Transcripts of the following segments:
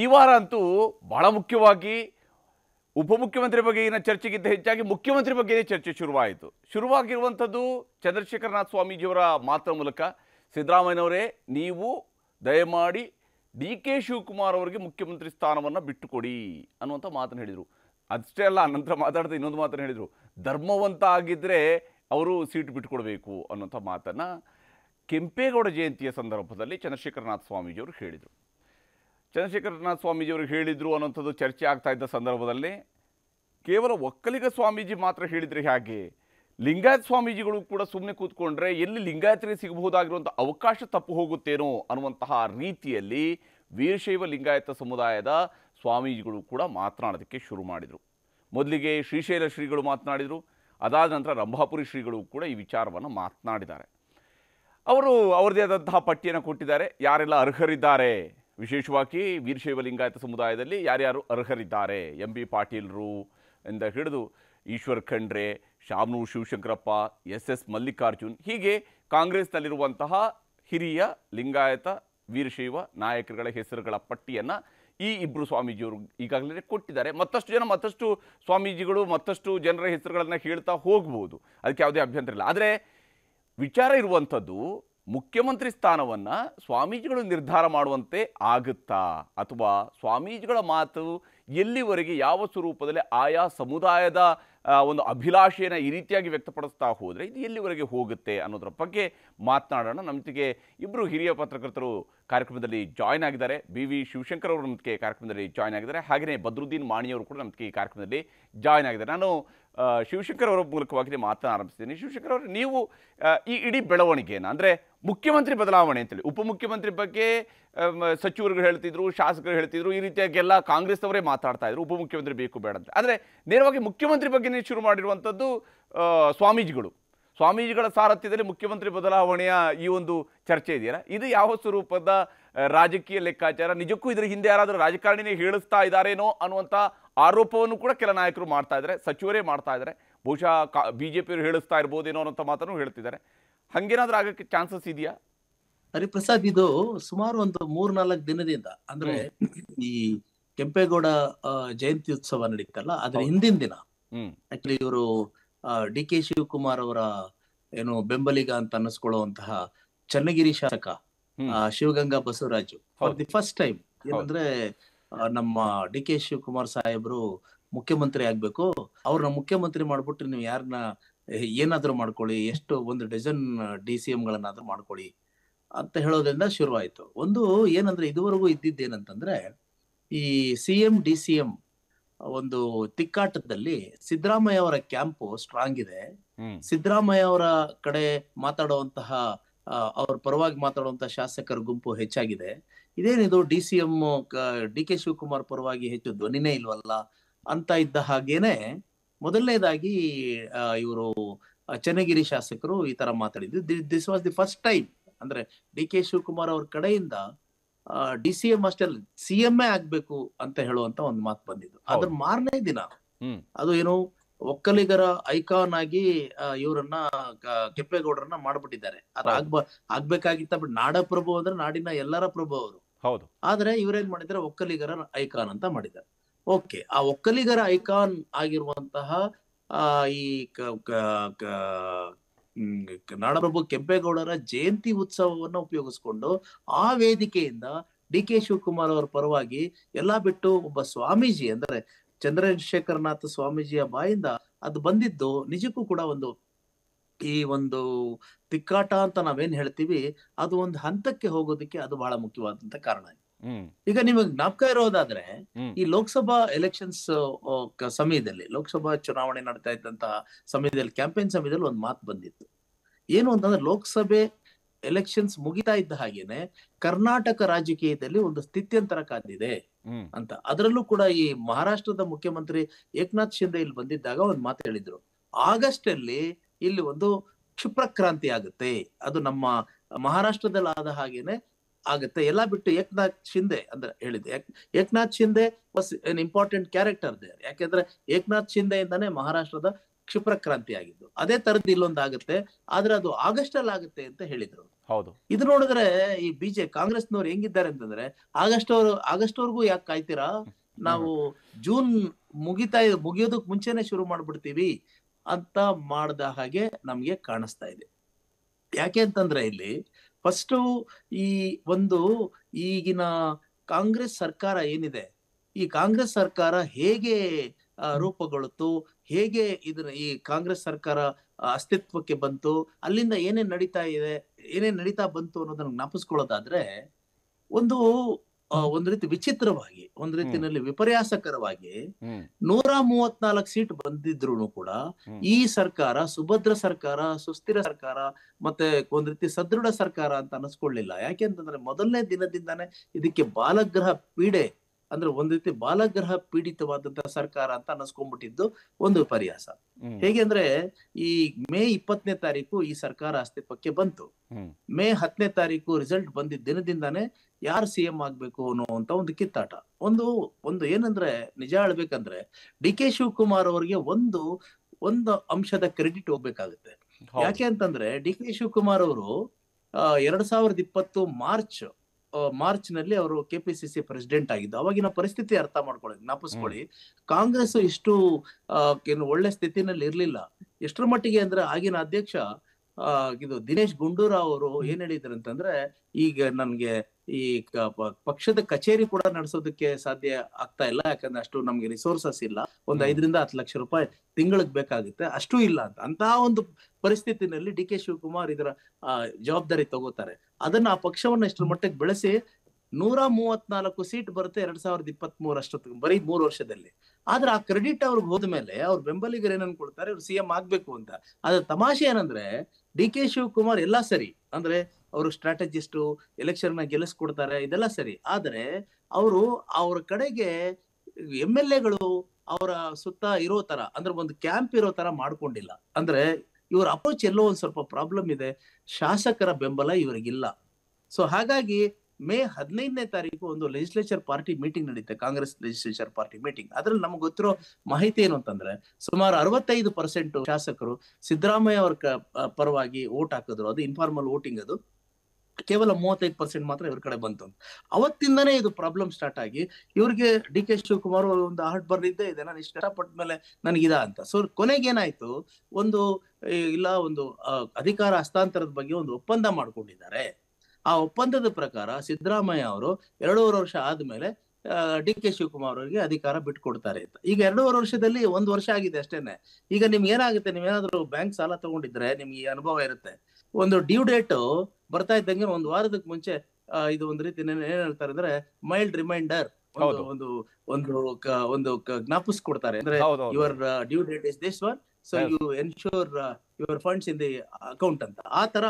ಈ ವಾರ ಅಂತೂ ಬಹಳ ಮುಖ್ಯವಾಗಿ ಉಪಮುಖ್ಯಮಂತ್ರಿ ಬಗ್ಗೆಗಿನ ಚರ್ಚೆಗಿಂತ ಹೆಚ್ಚಾಗಿ ಮುಖ್ಯಮಂತ್ರಿ ಬಗ್ಗೆ ಚರ್ಚೆ ಶುರುವಾಯಿತು ಶುರುವಾಗಿರುವಂಥದ್ದು ಚಂದ್ರಶೇಖರನಾಥ್ ಸ್ವಾಮೀಜಿಯವರ ಮಾತ್ರ ಮೂಲಕ ಸಿದ್ದರಾಮಯ್ಯನವರೇ ನೀವು ದಯಮಾಡಿ ಡಿ ಕೆ ಶಿವಕುಮಾರ್ ಅವರಿಗೆ ಮುಖ್ಯಮಂತ್ರಿ ಸ್ಥಾನವನ್ನು ಬಿಟ್ಟುಕೊಡಿ ಅನ್ನುವಂಥ ಮಾತನ್ನು ಹೇಳಿದರು ಅಷ್ಟೇ ಅಲ್ಲ ನಂತರ ಮಾತಾಡಿದ ಇನ್ನೊಂದು ಮಾತನ್ನು ಹೇಳಿದರು ಧರ್ಮವಂತ ಆಗಿದ್ದರೆ ಅವರು ಸೀಟ್ ಬಿಟ್ಟುಕೊಡಬೇಕು ಅನ್ನೋಂಥ ಮಾತನ್ನು ಕೆಂಪೇಗೌಡ ಜಯಂತಿಯ ಸಂದರ್ಭದಲ್ಲಿ ಚಂದ್ರಶೇಖರನಾಥ್ ಸ್ವಾಮೀಜಿಯವರು ಹೇಳಿದರು ಚಂದ್ರಶೇಖರನಾಥ ಸ್ವಾಮೀಜಿಯವರು ಹೇಳಿದರು ಅನ್ನೋಂಥದ್ದು ಚರ್ಚೆ ಆಗ್ತಾ ಇದ್ದ ಸಂದರ್ಭದಲ್ಲಿ ಕೇವಲ ಒಕ್ಕಲಿಗ ಸ್ವಾಮೀಜಿ ಮಾತ್ರ ಹೇಳಿದರೆ ಹೇಗೆ ಲಿಂಗಾಯತ ಸ್ವಾಮೀಜಿಗಳು ಕೂಡ ಸುಮ್ಮನೆ ಕೂತ್ಕೊಂಡ್ರೆ ಎಲ್ಲಿ ಲಿಂಗಾಯತರಿಗೆ ಸಿಗಬಹುದಾಗಿರುವಂಥ ಅವಕಾಶ ತಪ್ಪು ಹೋಗುತ್ತೇನೋ ಅನ್ನುವಂತಹ ರೀತಿಯಲ್ಲಿ ವೀರಶೈವ ಲಿಂಗಾಯತ ಸಮುದಾಯದ ಸ್ವಾಮೀಜಿಗಳು ಕೂಡ ಮಾತನಾಡೋದಕ್ಕೆ ಶುರು ಮಾಡಿದರು ಮೊದಲಿಗೆ ಶ್ರೀಶೈಲ ಶ್ರೀಗಳು ಮಾತನಾಡಿದರು ಅದಾದ ನಂತರ ರಂಭಾಪುರಿ ಶ್ರೀಗಳು ಕೂಡ ಈ ವಿಚಾರವನ್ನು ಮಾತನಾಡಿದ್ದಾರೆ ಅವರು ಅವರದೇ ಆದಂತಹ ಪಟ್ಟಿಯನ್ನು ಕೊಟ್ಟಿದ್ದಾರೆ ಯಾರೆಲ್ಲ ಅರ್ಹರಿದ್ದಾರೆ ವಿಶೇಷವಾಗಿ ವೀರಶೈವ ಲಿಂಗಾಯತ ಸಮುದಾಯದಲ್ಲಿ ಯಾರ್ಯಾರು ಅರ್ಹರಿದ್ದಾರೆ ಎಂ ಬಿ ಪಾಟೀಲ್ರು ಇಂದ ಹಿಡಿದು ಈಶ್ವರ್ ಖಂಡ್ರೆ ಶಾಮನೂರು ಶಿವಶಂಕರಪ್ಪ ಎಸ್ ಎಸ್ ಮಲ್ಲಿಕಾರ್ಜುನ್ ಹೀಗೆ ಕಾಂಗ್ರೆಸ್ನಲ್ಲಿರುವಂತಹ ಹಿರಿಯ ಲಿಂಗಾಯತ ವೀರಶೈವ ನಾಯಕರುಗಳ ಹೆಸರುಗಳ ಪಟ್ಟಿಯನ್ನು ಈ ಇಬ್ಬರು ಸ್ವಾಮೀಜಿಯವರು ಈಗಾಗಲೇ ಕೊಟ್ಟಿದ್ದಾರೆ ಮತ್ತಷ್ಟು ಜನ ಮತ್ತಷ್ಟು ಸ್ವಾಮೀಜಿಗಳು ಮತ್ತಷ್ಟು ಜನರ ಹೆಸರುಗಳನ್ನು ಹೇಳ್ತಾ ಹೋಗ್ಬೋದು ಅದಕ್ಕೆ ಯಾವುದೇ ಅಭ್ಯಂತರ ಇಲ್ಲ ಆದರೆ ವಿಚಾರ ಇರುವಂಥದ್ದು ಮುಖ್ಯಮಂತ್ರಿ ಸ್ಥಾನವನ್ನು ಸ್ವಾಮೀಜಿಗಳು ನಿರ್ಧಾರ ಮಾಡುವಂತೆ ಆಗುತ್ತಾ ಅಥವಾ ಸ್ವಾಮೀಜಿಗಳ ಮಾತು ಎಲ್ಲಿವರೆಗೆ ಯಾವ ಸ್ವರೂಪದಲ್ಲಿ ಆಯಾ ಸಮುದಾಯದ ಒಂದು ಅಭಿಲಾಷೆಯನ್ನು ಈ ರೀತಿಯಾಗಿ ವ್ಯಕ್ತಪಡಿಸ್ತಾ ಹೋದರೆ ಇದು ಎಲ್ಲಿವರೆಗೆ ಹೋಗುತ್ತೆ ಅನ್ನೋದ್ರ ಬಗ್ಗೆ ಮಾತನಾಡೋಣ ನಮ್ಮೊಂದಿಗೆ ಇಬ್ಬರು ಹಿರಿಯ ಪತ್ರಕರ್ತರು ಕಾರ್ಯಕ್ರಮದಲ್ಲಿ ಜಾಯ್ನ್ ಆಗಿದ್ದಾರೆ ಬಿ ವಿ ಶಿವಶಂಕರ್ ಅವರು ನಮಗೆ ಕಾರ್ಯಕ್ರಮದಲ್ಲಿ ಜಾಯ್ನ್ ಆಗಿದ್ದಾರೆ ಹಾಗೆಯೇ ಬದ್ರುದ್ದೀನ್ ಮಾಣಿಯವರು ಕೂಡ ನಮಗೆ ಈ ಕಾರ್ಯಕ್ರಮದಲ್ಲಿ ಜಾಯ್ನ್ ಆಗಿದ್ದಾರೆ ನಾನು ಶಿವಶಂಕರ್ ಅವರ ಮೂಲಕವಾಗಿ ಮಾತನ್ನು ಆರಂಭಿಸ್ತೀನಿ ಶಿವಶಂಕರ್ ಅವರು ನೀವು ಈ ಇಡೀ ಬೆಳವಣಿಗೆಯನ್ನು ಅಂದರೆ ಮುಖ್ಯಮಂತ್ರಿ ಬದಲಾವಣೆ ಅಂತೇಳಿ ಉಪಮುಖ್ಯಮಂತ್ರಿ ಬಗ್ಗೆ ಸಚಿವರುಗಳು ಹೇಳ್ತಿದ್ರು ಶಾಸಕರು ಹೇಳ್ತಿದ್ರು ಈ ರೀತಿಯಾಗಿ ಎಲ್ಲ ಕಾಂಗ್ರೆಸ್ನವರೇ ಮಾತಾಡ್ತಾ ಇದ್ರು ಉಪಮುಖ್ಯಮಂತ್ರಿ ಬೇಕು ಬೇಡ ಅಂತ ಆದರೆ ನೇರವಾಗಿ ಮುಖ್ಯಮಂತ್ರಿ ಬಗ್ಗೆ ಚರ್ಚೆನೇ ಶುರು ಮಾಡಿರುವಂಥದ್ದು ಸ್ವಾಮೀಜಿಗಳು ಸ್ವಾಮೀಜಿಗಳ ಸಾರಥ್ಯದಲ್ಲಿ ಮುಖ್ಯಮಂತ್ರಿ ಬದಲಾವಣೆಯ ಈ ಒಂದು ಚರ್ಚೆ ಇದೆಯಲ್ಲ ಇದು ಯಾವ ಸ್ವರೂಪದ ರಾಜಕೀಯ ಲೆಕ್ಕಾಚಾರ ನಿಜಕ್ಕೂ ಇದರ ಹಿಂದೆ ಯಾರಾದರೂ ರಾಜಕಾರಣಿನೇ ಹೇಳಿಸ್ತಾ ಇದ್ದಾರೇನೋ ಅನ್ನುವಂಥ ಆರೋಪವನ್ನು ಕೂಡ ಕೆಲ ನಾಯಕರು ಮಾಡ್ತಾ ಇದ್ದಾರೆ ಸಚಿವರೇ ಮಾಡ್ತಾ ಇದ್ದಾರೆ ಬಹುಶಃ ಕಾ ಬಿ ಜೆ ಪಿಯವರು ಹೇಳಿಸ್ತಾ ಇರ್ಬೋದೇನೋ ಅನ್ನೋಂಥ ಮಾತನ್ನು ಹೇಳ್ತಿದ್ದಾರೆ ಹಂಗೇನಾದ್ರೂ ಆಗಕ್ಕೆ ಚಾನ್ಸಸ್ ಇದೆಯಾ ಹರಿಪ್ರಸಾದ್ ಇದು ಸುಮಾರು ಒಂದು ಮೂರ್ನಾಲ್ಕು ದಿನದಿಂದ ಅಂದ್ರೆ ಈ ಕೆಂಪೇಗೌಡ ಜಯಂತಿ ಉತ್ಸವ ನಡೀತಲ್ಲ ಅದ್ರ ಹಿಂದಿನ ದಿನ ಆಕ್ಚುಲಿ ಇವರು ಡಿ ಕೆ ಶಿವಕುಮಾರ್ ಅವರ ಏನು ಬೆಂಬಲಿಗ ಅಂತ ಅನ್ನಿಸ್ಕೊಳ್ಳುವಂತಹ ಚನ್ನಗಿರಿ ಶಾಸಕ Shivaganga Basavaraju for the first time ಏನಂದ್ರೆ ನಮ್ಮ ಡಿ ಕೆ ಶಿವಕುಮಾರ್ ಸಾಹೇಬ್ರು ಮುಖ್ಯಮಂತ್ರಿ ಆಗ್ಬೇಕು ಅವ್ರನ್ನ ಮುಖ್ಯಮಂತ್ರಿ ಮಾಡ್ಬಿಟ್ರೆ ನೀವು ಯಾರನ್ನ ಏನಾದ್ರೂ ಮಾಡ್ಕೊಳ್ಳಿ ಎಷ್ಟು ಒಂದು ಡಜನ್ ಡಿ ಸಿ ಗಳನ್ನಾದ್ರೂ ಮಾಡ್ಕೊಳ್ಳಿ ಅಂತ ಹೇಳೋದ್ರಿಂದ ಶುರುವಾಯ್ತು ಒಂದು ಏನಂದ್ರೆ ಇದುವರೆಗೂ ಇದ್ದಿದ್ದೇನಂತಂದ್ರೆ ಈ C M D C M ಒಂದು ತಿಕ್ಕಾಟದಲ್ಲಿ ಸಿದ್ದರಾಮಯ್ಯ ಅವರ ಕ್ಯಾಂಪು ಸ್ಟ್ರಾಂಗ್ ಇದೆ ಸಿದ್ದರಾಮಯ್ಯ ಅವರ ಕಡೆ ಮಾತಾಡುವಂತಹ ಅವ್ರ ಪರವಾಗಿ ಮಾತಾಡುವಂತಹ ಶಾಸಕರ ಗುಂಪು ಹೆಚ್ಚಾಗಿದೆ ಇದೇನಿದು D C M D K Shivakumar ಪರವಾಗಿ ಹೆಚ್ಚು ಧ್ವನಿನೇ ಇಲ್ವಲ್ಲ ಅಂತ ಇದ್ದ ಹಾಗೇನೆ ಮೊದಲನೇದಾಗಿ ಇವರು ಚನ್ನಗಿರಿ ಶಾಸಕರು ಈ ತರ ಮಾತಾಡಿದ್ರು this was the first time ಅಂದ್ರೆ ಡಿ ಕೆ ಶಿವಕುಮಾರ್ ಅವ್ರ ಕಡೆಯಿಂದ ಡಿ ಸಿ ಎಂ ಅಷ್ಟೇ ಸಿ ಎಂ ಎ ಆಗ್ಬೇಕು ಅಂತ ಹೇಳುವಂತ ಒಂದು ಮಾತು ಬಂದಿದ್ದು ಅದ್ರ ಮಾರನೇ ದಿನ ಅದು ಏನು ಒಕ್ಕಲಿಗರ ಐಕಾನ್ ಆಗಿ ಇವರನ್ನ ಕೆಂಪೇಗೌಡರನ್ನ ಮಾಡ್ಬಿಟ್ಟಿದ್ದಾರೆ ಅದ್ರ ಆಗ್ಬ ಆಗ್ಬೇಕಾಗಿತ್ತ ಬಟ್ ನಾಡ ಪ್ರಭು ಅಂದ್ರೆ ನಾಡಿನ ಎಲ್ಲರ ಪ್ರಭು ಅವರು ಹೌದು ಆದ್ರೆ ಇವ್ರೇನ್ ಮಾಡಿದ್ರೆ ಒಕ್ಕಲಿಗರ ಐಕಾನ್ ಅಂತ ಮಾಡಿದ್ದಾರೆ ಓಕೆ ಆ ಒಕ್ಕಲಿಗರ ಐಕಾನ್ ಆಗಿರುವಂತಹ ಈ ನಾಡಪ್ರಭು ಕೆಂಪೇಗೌಡರ ಜಯಂತಿ ಉತ್ಸವವನ್ನು ಉಪಯೋಗಿಸ್ಕೊಂಡು ಆ ವೇದಿಕೆಯಿಂದ ಡಿ ಕೆ ಶಿವಕುಮಾರ್ ಅವರ ಪರವಾಗಿ ಎಲ್ಲಾ ಬಿಟ್ಟು ಒಬ್ಬ ಸ್ವಾಮೀಜಿ ಅಂದ್ರೆ ಚಂದ್ರಶೇಖರನಾಥ ಸ್ವಾಮೀಜಿಯ ಬಾಯಿಂದ ಅದು ಬಂದಿದ್ದು ನಿಜಕ್ಕೂ ಕೂಡ ಒಂದು ಈ ಒಂದು ತಿಕ್ಕಾಟ ಅಂತ ನಾವೇನ್ ಹೇಳ್ತೀವಿ ಅದು ಒಂದು ಹಂತಕ್ಕೆ ಹೋಗೋದಕ್ಕೆ ಅದು ಬಹಳ ಮುಖ್ಯವಾದಂತ ಕಾರಣ ಈಗ ನಿಮಗೆ ಜ್ಞಾಪಕ ಇರೋದಾದ್ರೆ ಈ ಲೋಕಸಭಾ ಎಲೆಕ್ಷನ್ಸ್ ಸಮಯದಲ್ಲಿ ಲೋಕಸಭಾ ಚುನಾವಣೆ ನಡೀತಾ ಇದ್ದಂತಹ ಸಮಯದಲ್ಲಿ ಕ್ಯಾಂಪೇನ್ ಸಮಯದಲ್ಲಿ ಒಂದು ಮಾತು ಬಂದಿತ್ತು ಏನು ಅಂತಂದ್ರೆ ಲೋಕಸಭೆ ಎಲೆಕ್ಷನ್ಸ್ ಮುಗಿತಾ ಇದ್ದ ಹಾಗೇನೆ ಕರ್ನಾಟಕ ರಾಜಕೀಯದಲ್ಲಿ ಒಂದು ಸ್ಥಿತ್ಯಂತರ ಕಾದಿದೆ ಅಂತ ಅದರಲ್ಲೂ ಕೂಡ ಈ ಮಹಾರಾಷ್ಟ್ರದ ಮುಖ್ಯಮಂತ್ರಿ ಏಕನಾಥ್ ಶಿಂದೆ ಇಲ್ಲಿ ಬಂದಿದ್ದಾಗ ಒಂದು ಮಾತು ಹೇಳಿದ್ರು ಆಗಸ್ಟ್ ಅಲ್ಲಿ ಇಲ್ಲಿ ಒಂದು ಕ್ಷಿಪ್ರಕ್ರಾಂತಿ ಆಗುತ್ತೆ ಅದು ನಮ್ಮ ಮಹಾರಾಷ್ಟ್ರದಲ್ಲಿ ಆದ ಹಾಗೇನೆ ಆಗುತ್ತೆ ಎಲ್ಲ ಬಿಟ್ಟು ಏಕನಾಥ್ ಶಿಂದೆ ಅಂದ್ರೆ ಹೇಳಿದ್ದೆ Eknath Shinde was an important character ದೇ ಯಾಕೆಂದ್ರೆ ಏಕನಾಥ್ ಇಂದಾನೆ ಮಹಾರಾಷ್ಟ್ರದ ಕ್ಷಿಪ್ರ ಕ್ರಾಂತಿ ಆಗಿದ್ದು ಅದೇ ತರದ್ದು ಇಲ್ಲೊಂದು ಆಗುತ್ತೆ ಆದ್ರೆ ಅದು ಆಗಸ್ಟ್ ಅಲ್ಲಿ ಆಗುತ್ತೆ ಅಂತ ಹೇಳಿದ್ರು ಹೌದು ಇದು ನೋಡಿದ್ರೆ ಈ ಬಿಜೆ ಕಾಂಗ್ರೆಸ್ನವ್ರು ಹೆಂಗಿದ್ದಾರೆ ಅಂತಂದ್ರೆ ಆಗಸ್ಟ್ ಅವರು ಆಗಸ್ಟ್ ವರ್ಗೂ ಯಾಕೆ ಕಾಯ್ತೀರಾ ನಾವು ಜೂನ್ ಮುಗಿತಾ ಮುಗಿಯೋದಕ್ ಮುಂಚೆನೆ ಶುರು ಮಾಡ್ಬಿಡ್ತೀವಿ ಅಂತ ಮಾಡ್ದ ಹಾಗೆ ನಮ್ಗೆ ಕಾಣಿಸ್ತಾ ಇದೆ ಯಾಕೆ ಅಂತಂದ್ರೆ ಇಲ್ಲಿ ಫಸ್ಟು ಈ ಒಂದು ಈಗಿನ ಕಾಂಗ್ರೆಸ್ ಸರ್ಕಾರ ಏನಿದೆ ಈ ಕಾಂಗ್ರೆಸ್ ಸರ್ಕಾರ ಹೇಗೆ ರೂಪುಗೊಳ್ತು ಹೇಗೆ ಇದನ್ನ ಈ ಕಾಂಗ್ರೆಸ್ ಸರ್ಕಾರ ಅಸ್ತಿತ್ವಕ್ಕೆ ಬಂತು ಅಲ್ಲಿಂದ ಏನೇನ್ ನಡೀತಾ ಇದೆ ಏನೇನ್ ನಡೀತಾ ಬಂತು ಅನ್ನೋದನ್ನ ಜ್ಞಾಪಿಸ್ಕೊಳ್ಳೋದಾದ್ರೆ ಒಂದು ಒಂದ್ ರೀತಿ ವಿಚಿತ್ರವಾಗಿ ಒಂದ್ ರೀತಿಯಲ್ಲಿ ವಿಪರ್ಯಾಸಕರವಾಗಿ ನೂರ ಮೂವತ್ನಾಲ್ಕು ಸೀಟ್ ಬಂದಿದ್ರು ಕೂಡ ಈ ಸರ್ಕಾರ ಸುಭದ್ರ ಸರ್ಕಾರ ಸುಸ್ಥಿರ ಸರ್ಕಾರ ಮತ್ತೆ ಒಂದ್ ರೀತಿ ಸದೃಢ ಸರ್ಕಾರ ಅಂತ ಅನಿಸ್ಕೊಳ್ಳಿಲ್ಲ ಯಾಕೆಂತಂದ್ರೆ ಮೊದಲನೇ ದಿನದಿಂದಾನೆ ಇದಕ್ಕೆ ಬಾಲಗ್ರಹ ಪೀಡೆ ಅಂದ್ರೆ ಒಂದ್ ರೀತಿ ಬಾಲಗ್ರಹ ಪೀಡಿತವಾದಂತಹ ಸರ್ಕಾರ ಅಂತ ಅನ್ನಿಸ್ಕೊಂಡ್ಬಿಟ್ಟಿದ್ದು ಒಂದು ಪರ್ಯಾಸ ಹೇಗೆ ಅಂದ್ರೆ ಈ ಮೇ ಇಪ್ಪತ್ತನೇ ತಾರೀಕು ಈ ಸರ್ಕಾರ ಅಸ್ತಿತ್ವಕ್ಕೆ ಬಂತು ಮೇ ಹತ್ತನೇ ತಾರೀಕು ರಿಸಲ್ಟ್ ಬಂದಿದ್ದ ದಿನದಿಂದಾನೇ ಯಾರು ಸಿ ಎಂ ಆಗ್ಬೇಕು ಅನ್ನುವಂತ ಒಂದು ಕಿತ್ತಾಟ ಒಂದು ಒಂದು ಏನಂದ್ರೆ ನಿಜ ಹೇಳ್ಬೇಕಂದ್ರೆ ಡಿ ಕೆ ಶಿವಕುಮಾರ್ ಅವರಿಗೆ ಒಂದು ಒಂದು ಅಂಶದ ಕ್ರೆಡಿಟ್ ಹೋಗ್ಬೇಕಾಗುತ್ತೆ ಯಾಕೆ ಅಂತಂದ್ರೆ ಡಿ ಕೆ ಶಿವಕುಮಾರ್ ಅವರು ಎರಡ್ ಸಾವಿರದ ಇಪ್ಪತ್ತು ಮಾರ್ಚ್ ಮಾರ್ಚ್ ನಲ್ಲಿ ಅವರು ಕೆಪಿಸಿಸಿ ಪ್ರೆಸಿಡೆಂಟ್ ಆಗಿದ್ದು ಅವಾಗಿನ ಪರಿಸ್ಥಿತಿ ಅರ್ಥ ಮಾಡ್ಕೊಳ್ಳಿ ಜ್ಞಾಪಿಸ್ಕೊಳ್ಳಿ ಕಾಂಗ್ರೆಸ್ ಇಷ್ಟು ಏನು ಒಳ್ಳೆ ಸ್ಥಿತಿನಲ್ಲಿ ಇರ್ಲಿಲ್ಲ ಎಷ್ಟರ ಮಟ್ಟಿಗೆ ಅಂದ್ರೆ ಆಗಿನ ಅಧ್ಯಕ್ಷ ಇದು ದಿನೇಶ್ ಗುಂಡೂರಾವ್ ಅವರು ಏನ್ ಹೇಳಿದ್ರು ಅಂತಂದ್ರೆ ಈಗ ನನ್ಗೆ ಈ ಪಕ್ಷದ ಕಚೇರಿ ಕೂಡ ನಡೆಸೋದಕ್ಕೆ ಸಾಧ್ಯ ಆಗ್ತಾ ಇಲ್ಲ ಯಾಕಂದ್ರೆ ಅಷ್ಟು ನಮ್ಗೆ ರಿಸೋರ್ಸಸ್ ಇಲ್ಲ ಒಂದ್ ಐದರಿಂದ ಹತ್ತು ಲಕ್ಷ ರೂಪಾಯಿ ತಿಂಗಳಿಗೆ ಬೇಕಾಗುತ್ತೆ ಅಷ್ಟು ಇಲ್ಲ ಅಂತ ಅಂತ ಒಂದು ಪರಿಸ್ಥಿತಿನಲ್ಲಿ ಡಿ ಕೆ ಶಿವಕುಮಾರ್ ಇದರ ಜವಾಬ್ದಾರಿ ತಗೋತಾರೆ ಅದನ್ನ ಆ ಪಕ್ಷವನ್ನ ಇಷ್ಟರ ಮಟ್ಟಕ್ಕೆ ಬೆಳೆಸಿ ನೂರ ಮೂವತ್ನಾಲ್ಕು ಸೀಟ್ ಬರುತ್ತೆ ಎರಡ್ ಸಾವಿರದ ಇಪ್ಪತ್ತ್ ಅಷ್ಟೊತ್ತು ಬರೀ ಮೂರು ವರ್ಷದಲ್ಲಿ ಆದ್ರೆ ಆ ಕ್ರೆಡಿಟ್ ಅವ್ರಿಗೆ ಹೋದ್ಮೇಲೆ ಅವ್ರ ಬೆಂಬಲಿಗರು ಕೊಡ್ತಾರೆ ಅನ್ಕೊಳ್ತಾರೆ ಸಿ ಸಿಎಂ ಆಗ್ಬೇಕು ಅಂತ ಅದ್ರ ತಮಾಷೆ ಏನಂದ್ರೆ ಡಿ ಕೆ ಶಿವಕುಮಾರ್ ಎಲ್ಲ ಸರಿ ಅಂದ್ರೆ ಅವರು ಸ್ಟ್ರಾಟಜಿಸ್ಟು ಎಲೆಕ್ಷನ್ ನ ಗೆಲ್ಲಿಸ್ಕೊಡ್ತಾರೆ ಇದೆಲ್ಲ ಸರಿ ಆದ್ರೆ ಅವರು ಅವ್ರ ಕಡೆಗೆ ಎಮ್ ಎಲ್ ಎಗಳು ಅವರ ಸುತ್ತ ಇರೋ ತರ ಅಂದ್ರೆ ಒಂದು ಕ್ಯಾಂಪ್ ಇರೋ ತರ ಮಾಡ್ಕೊಂಡಿಲ್ಲ ಅಂದ್ರೆ ಇವ್ರ ಅಪ್ರೋಚ್ ಎಲ್ಲೋ ಒಂದ್ ಸ್ವಲ್ಪ ಪ್ರಾಬ್ಲಮ್ ಇದೆ ಶಾಸಕರ ಬೆಂಬಲ ಇವರಿಗಿಲ್ಲ ಸೊ ಹಾಗಾಗಿ ಮೇ ಹದಿನೈದನೇ ತಾರೀಕು ಒಂದು ಲೆಜಿಸ್ಲೇಚರ್ ಪಾರ್ಟಿ ಮೀಟಿಂಗ್ ನಡೆಯುತ್ತೆ ಕಾಂಗ್ರೆಸ್ ಲೆಜಿಸ್ಲೇಚರ್ ಪಾರ್ಟಿ ಮೀಟಿಂಗ್ ಅದ್ರಲ್ಲಿ ನಮ್ಗೆ ಗೊತ್ತಿರೋ ಮಾಹಿತಿ ಏನು ಅಂತಂದ್ರೆ ಸುಮಾರು ಅರವತ್ತೈದು ಪರ್ಸೆಂಟ್ ಶಾಸಕರು ಸಿದ್ದರಾಮಯ್ಯ ಅವ್ರ ಪರವಾಗಿ ಓಟ್ ಹಾಕಿದ್ರು ಅದು ಇನ್ಫಾರ್ಮಲ್ ವೋಟಿಂಗ್ ಅದು ಕೇವಲ ಮೂವತ್ತೈದು ಪರ್ಸೆಂಟ್ ಮಾತ್ರ ಇವ್ರ ಕಡೆ ಬಂತು ಅವತ್ತಿಂದನೇ ಇದು ಪ್ರಾಬ್ಲಮ್ ಸ್ಟಾರ್ಟ್ ಆಗಿ ಇವ್ರಿಗೆ ಡಿ ಕೆ ಶಿವಕುಮಾರ್ ಒಂದು ಹಾರ್ಟ್ ಬರ್ದಿದ್ದೇ ಇದೆ ನಾನು ಇಷ್ಟ ಮೇಲೆ ನನಗಿದ ಅಂತ ಸೊ ಕೊನೆಗೇನಾಯ್ತು ಒಂದು ಇಲ್ಲ ಒಂದು ಅಧಿಕಾರ ಹಸ್ತಾಂತರದ ಬಗ್ಗೆ ಒಂದು ಒಪ್ಪಂದ ಮಾಡ್ಕೊಂಡಿದ್ದಾರೆ ಆ ಒಪ್ಪಂದದ ಪ್ರಕಾರ ಸಿದ್ದರಾಮಯ್ಯ ಅವರು ಎರಡೂವರೆ ವರ್ಷ ಆದ್ಮೇಲೆ ಡಿ ಕೆ ಶಿವಕುಮಾರ್ ಅವರಿಗೆ ಅಧಿಕಾರ ಬಿಟ್ಕೊಡ್ತಾರೆ ಅಂತ ಈಗ ಎರಡೂವರೆ ವರ್ಷದಲ್ಲಿ ಒಂದು ವರ್ಷ ಆಗಿದೆ ಅಷ್ಟೇನೆ ಈಗ ನಿಮ್ಗೆ ಏನಾಗುತ್ತೆ ಏನಾದ್ರು ಬ್ಯಾಂಕ್ ಸಾಲ ತಗೊಂಡಿದ್ರೆ ನಿಮ್ಗೆ ಈ ಅನುಭವ ಇರುತ್ತೆ ಒಂದು ಡ್ಯೂ ಡೇಟ್ ಬರ್ತಾ ಇದ್ದಂಗೆ ಒಂದು ವಾರದಕ್ ಮುಂಚೆ ಇದು ಒಂದು ರೀತಿ ಏನ್ ಹೇಳ್ತಾರೆ ಅಂದ್ರೆ ಮೈಲ್ಡ್ ರಿಮೈಂಡರ್ ಒಂದು ಒಂದು ಒಂದು ಕೊಡ್ತಾರೆ ಅಂದ್ರೆ your due date is this one so you ensure your funds in the account ಅಂತ ಆ ತರ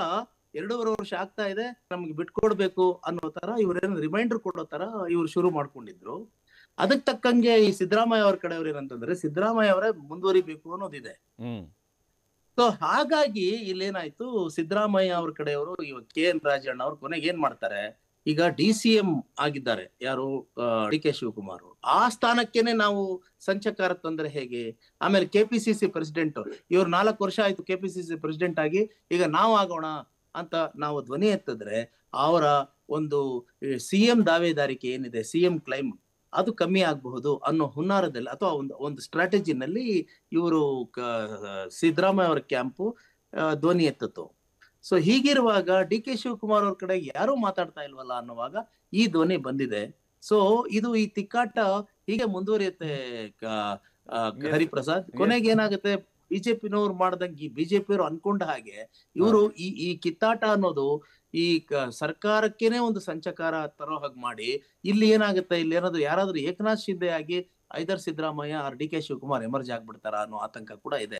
ಎರಡೂವರೆ ವರ್ಷ ಆಗ್ತಾ ಇದೆ ನಮ್ಗೆ ಬಿಟ್ಕೊಡ್ಬೇಕು ಅನ್ನೋ ತರ ಇವ್ರೇನು ರಿಮೈಂಡರ್ ಕೊಡೋ ತರ ಇವ್ರು ಶುರು ಮಾಡ್ಕೊಂಡಿದ್ರು ಅದಕ್ ತಕ್ಕಂಗೆ ಈ ಸಿದ್ದರಾಮಯ್ಯ ಅವ್ರ ಕಡೆಯವ್ರು ಏನಂತಂದ್ರೆ ಸಿದ್ದರಾಮಯ್ಯ ಅವರೇ ಮುಂದುವರಿಬೇಕು ಅನ್ನೋದಿದೆ ಸೊ ಹಾಗಾಗಿ ಇಲ್ಲೇನಾಯ್ತು ಸಿದ್ದರಾಮಯ್ಯ ಅವ್ರ ಕಡೆಯವರು ಇವಾಗ ಕೆ ಎನ್ ರಾಜಣ್ಣ ಅವ್ರ ಕೊನೆಗೆ ಏನ್ ಮಾಡ್ತಾರೆ ಈಗ ಡಿ ಸಿ ಎಂ ಆಗಿದ್ದಾರೆ ಯಾರು ಡಿ ಕೆ ಶಿವಕುಮಾರ್ ಆ ಸ್ಥಾನಕ್ಕೇನೆ ನಾವು ಸಂಚಕಾರ ತಂದ್ರೆ ಹೇಗೆ ಆಮೇಲೆ ಕೆಪಿಸಿಸಿ ಪ್ರೆಸಿಡೆಂಟ್ ಇವ್ರು ನಾಲ್ಕು ವರ್ಷ ಆಯ್ತು ಕೆಪಿಸಿಸಿ ಪ್ರೆಸಿಡೆಂಟ್ ಆಗಿ ಈಗ ನಾವು ಆಗೋಣ ಅಂತ ನಾವು ಧ್ವನಿ ಎತ್ತಿದ್ರೆ ಅವರ ಒಂದು ಸಿ ಎಂ ದಾವೇದಾರಿಕೆ ಏನಿದೆ ಸಿ ಎಂ ಕ್ಲೈಮ್ ಅದು ಕಮ್ಮಿ ಆಗಬಹುದು ಅನ್ನೋ ಹುನ್ನಾರದಲ್ಲಿ ಅಥವಾ ಒಂದು ಒಂದು ಸ್ಟ್ರಾಟಜಿನಲ್ಲಿ ಇವರು ಸಿದ್ದರಾಮಯ್ಯ ಅವರ ಕ್ಯಾಂಪು ಧ್ವನಿ ಎತ್ತಿತ್ತು ಸೊ ಹೀಗಿರುವಾಗ ಡಿ ಕೆ ಶಿವಕುಮಾರ್ ಅವ್ರ ಕಡೆ ಯಾರೂ ಮಾತಾಡ್ತಾ ಇಲ್ವಲ್ಲ ಅನ್ನುವಾಗ ಈ ಧ್ವನಿ ಬಂದಿದೆ ಸೊ ಇದು ಈ ತಿಕ್ಕಾಟ ಹೀಗೆ ಮುಂದುವರಿಯುತ್ತೆ ಹರಿಪ್ರಸಾದ್ ಕೊನೆಗೆ ಏನಾಗುತ್ತೆ ಬಿಜೆಪಿನವ್ರು ಮಾಡ್ದಂಗೆ ಈ ಅವರು ಅನ್ಕೊಂಡ ಹಾಗೆ ಇವರು ಈ ಈ ಕಿತ್ತಾಟ ಅನ್ನೋದು ಈ ಸರ್ಕಾರಕ್ಕೇನೆ ಒಂದು ಸಂಚಕಾರ ತರೋ ಹಾಗೆ ಮಾಡಿ ಇಲ್ಲಿ ಏನಾಗುತ್ತೆ ಇಲ್ಲಿ ಏನಾದ್ರು ಯಾರಾದ್ರೂ ಏಕನಾಥ್ ಶಿಂದೆ ಆಗಿ either Siddaramaiah or D K Shivakumar emerge ಆಗ್ಬಿಡ್ತಾರ ಅನ್ನೋ ಆತಂಕ ಕೂಡ ಇದೆ